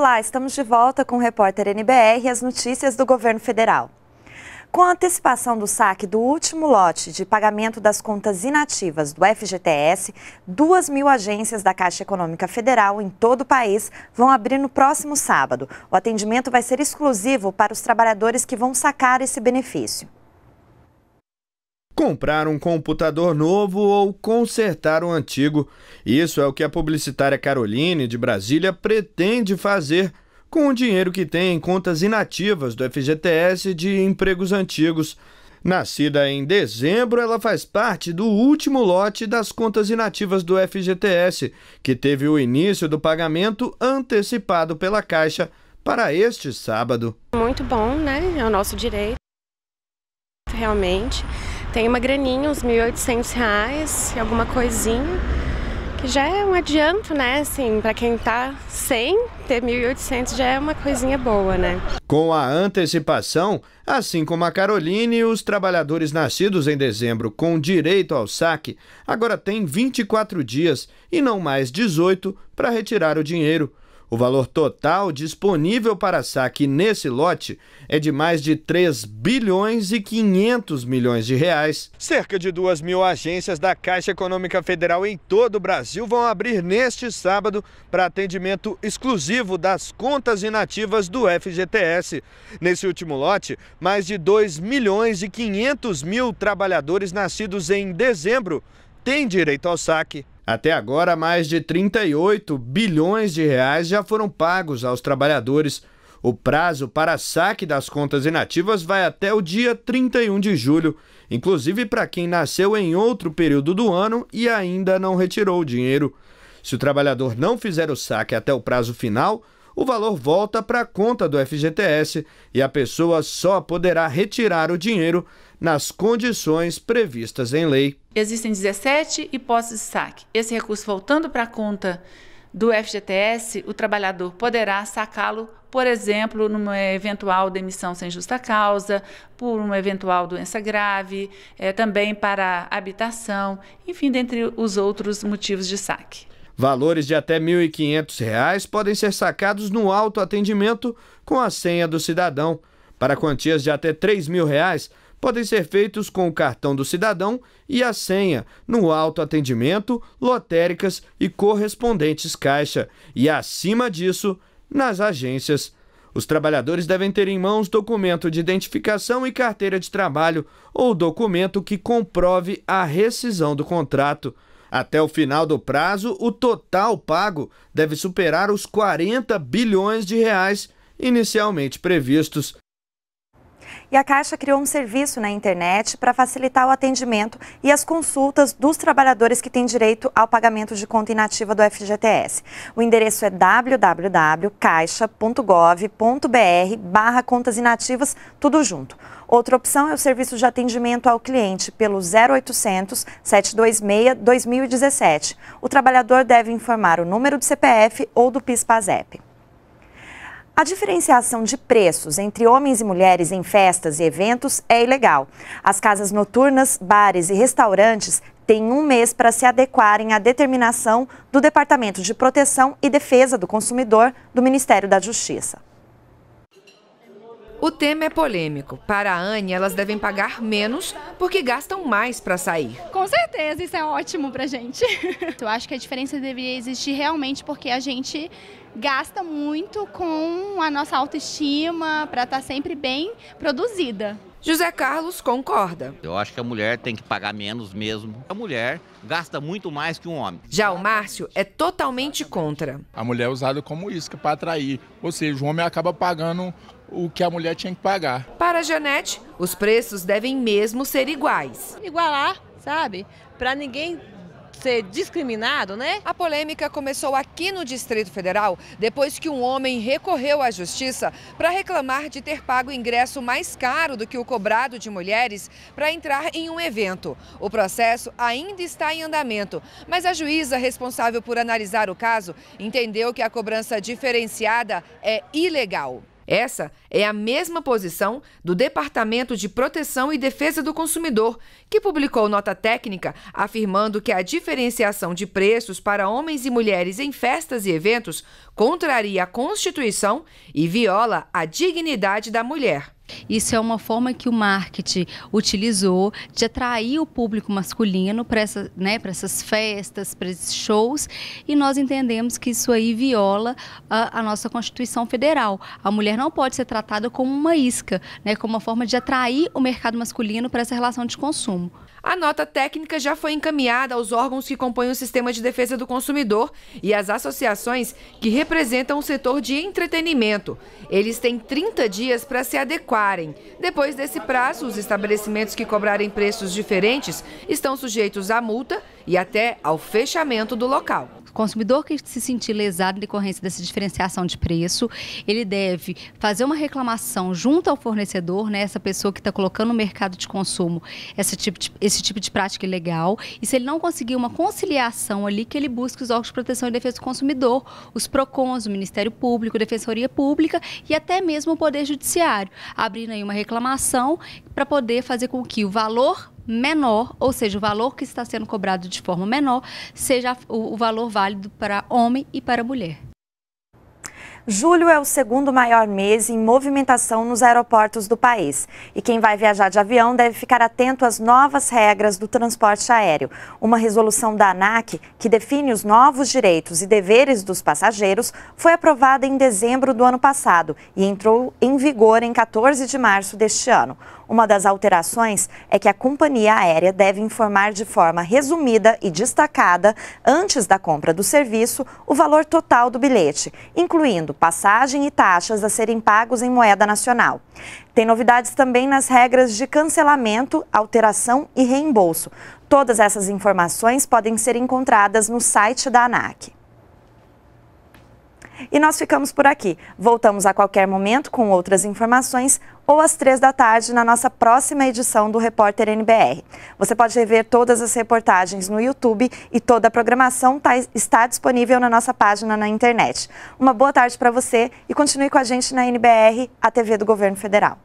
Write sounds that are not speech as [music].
Olá, estamos de volta com o repórter NBR e as notícias do governo federal. Com a antecipação do saque do último lote de pagamento das contas inativas do FGTS, duas mil agências da Caixa Econômica Federal em todo o país vão abrir no próximo sábado. O atendimento vai ser exclusivo para os trabalhadores que vão sacar esse benefício comprar um computador novo ou consertar o um antigo. Isso é o que a publicitária Caroline, de Brasília, pretende fazer com o dinheiro que tem em contas inativas do FGTS de empregos antigos. Nascida em dezembro, ela faz parte do último lote das contas inativas do FGTS, que teve o início do pagamento antecipado pela Caixa para este sábado. Muito bom, né? É o nosso direito, realmente. Tem uma graninha, uns 1.800 reais e alguma coisinha, que já é um adianto, né? Assim, para quem tá sem, ter 1.800 já é uma coisinha boa, né? Com a antecipação, assim como a Caroline, os trabalhadores nascidos em dezembro com direito ao saque agora têm 24 dias e não mais 18 para retirar o dinheiro o valor total disponível para saque nesse lote é de mais de 3 bilhões e 500 milhões de reais. Cerca de 2 mil agências da Caixa Econômica Federal em todo o Brasil vão abrir neste sábado para atendimento exclusivo das contas inativas do FGTS. Nesse último lote, mais de 2 milhões e 500 mil trabalhadores nascidos em dezembro têm direito ao saque. Até agora, mais de 38 bilhões de reais já foram pagos aos trabalhadores. O prazo para saque das contas inativas vai até o dia 31 de julho, inclusive para quem nasceu em outro período do ano e ainda não retirou o dinheiro. Se o trabalhador não fizer o saque até o prazo final, o valor volta para a conta do FGTS e a pessoa só poderá retirar o dinheiro nas condições previstas em lei. Existem 17 hipóteses de saque. Esse recurso voltando para a conta do FGTS, o trabalhador poderá sacá-lo, por exemplo, numa eventual demissão sem justa causa, por uma eventual doença grave, é, também para habitação, enfim, dentre os outros motivos de saque. Valores de até R$ 1.500 podem ser sacados no autoatendimento com a senha do cidadão. Para quantias de até R$ 3.000, podem ser feitos com o cartão do cidadão e a senha no autoatendimento, lotéricas e correspondentes caixa e, acima disso, nas agências. Os trabalhadores devem ter em mãos documento de identificação e carteira de trabalho ou documento que comprove a rescisão do contrato. Até o final do prazo, o total pago deve superar os 40 bilhões de reais inicialmente previstos e a Caixa criou um serviço na internet para facilitar o atendimento e as consultas dos trabalhadores que têm direito ao pagamento de conta inativa do FGTS. O endereço é www.caixa.gov.br barra contas inativas, tudo junto. Outra opção é o serviço de atendimento ao cliente pelo 0800 726 2017. O trabalhador deve informar o número do CPF ou do PIS-PASEP. A diferenciação de preços entre homens e mulheres em festas e eventos é ilegal. As casas noturnas, bares e restaurantes têm um mês para se adequarem à determinação do Departamento de Proteção e Defesa do Consumidor do Ministério da Justiça. O tema é polêmico. Para a Anne, elas devem pagar menos porque gastam mais para sair. Com certeza, isso é ótimo para gente. [laughs] Eu acho que a diferença deveria existir realmente porque a gente gasta muito com a nossa autoestima para estar tá sempre bem produzida. José Carlos concorda. Eu acho que a mulher tem que pagar menos mesmo. A mulher gasta muito mais que um homem. Já o Márcio é totalmente contra. A mulher é usada como isca para atrair, ou seja, o homem acaba pagando o que a mulher tinha que pagar. Para a Janete, os preços devem mesmo ser iguais. Igualar, sabe? Para ninguém ser discriminado, né? A polêmica começou aqui no Distrito Federal depois que um homem recorreu à justiça para reclamar de ter pago ingresso mais caro do que o cobrado de mulheres para entrar em um evento. O processo ainda está em andamento, mas a juíza responsável por analisar o caso entendeu que a cobrança diferenciada é ilegal. Essa é a mesma posição do Departamento de Proteção e Defesa do Consumidor, que publicou nota técnica afirmando que a diferenciação de preços para homens e mulheres em festas e eventos contraria a Constituição e viola a dignidade da mulher. Isso é uma forma que o marketing utilizou de atrair o público masculino para essa, né, essas festas, para esses shows, e nós entendemos que isso aí viola a, a, nossa Constituição Federal. A mulher não pode ser tratada como uma isca, né, como uma forma de atrair o mercado masculino para essa relação de consumo. A nota técnica já foi encaminhada aos órgãos que compõem o sistema de defesa do consumidor e às associações que representam o setor de entretenimento. Eles têm 30 dias para se adequar adequarem. Depois desse prazo, os estabelecimentos que cobrarem preços diferentes estão sujeitos à multa e até ao fechamento do local consumidor que se sentir lesado em decorrência dessa diferenciação de preço, ele deve fazer uma reclamação junto ao fornecedor, né, essa pessoa que está colocando no mercado de consumo esse tipo de, esse tipo de prática ilegal. E se ele não conseguir uma conciliação ali, que ele busque os órgãos de proteção e defesa do consumidor, os PROCONs, o Ministério Público, Defensoria Pública e até mesmo o Poder Judiciário, abrindo aí uma reclamação para poder fazer com que o valor menor, ou seja, o valor que está sendo cobrado de forma menor, seja o, valor válido para homem e para mulher. Julho é o segundo maior mês em movimentação nos aeroportos do país. E quem vai viajar de avião deve ficar atento às novas regras do transporte aéreo. Uma resolução da ANAC, que define os novos direitos e deveres dos passageiros, foi aprovada em dezembro do ano passado e entrou em vigor em 14 de março deste ano. Uma das alterações é que a companhia aérea deve informar de forma resumida e destacada, antes da compra do serviço, o valor total do bilhete, incluindo passagem e taxas a serem pagos em moeda nacional. Tem novidades também nas regras de cancelamento, alteração e reembolso. Todas essas informações podem ser encontradas no site da ANAC. E nós ficamos por aqui. Voltamos a qualquer momento com outras informações ou às três da tarde na nossa próxima edição do Repórter NBR. Você pode rever todas as reportagens no YouTube e toda a programação tá, está disponível na nossa página na internet. Uma boa tarde para você e continue com a gente na NBR, a TV do Governo Federal.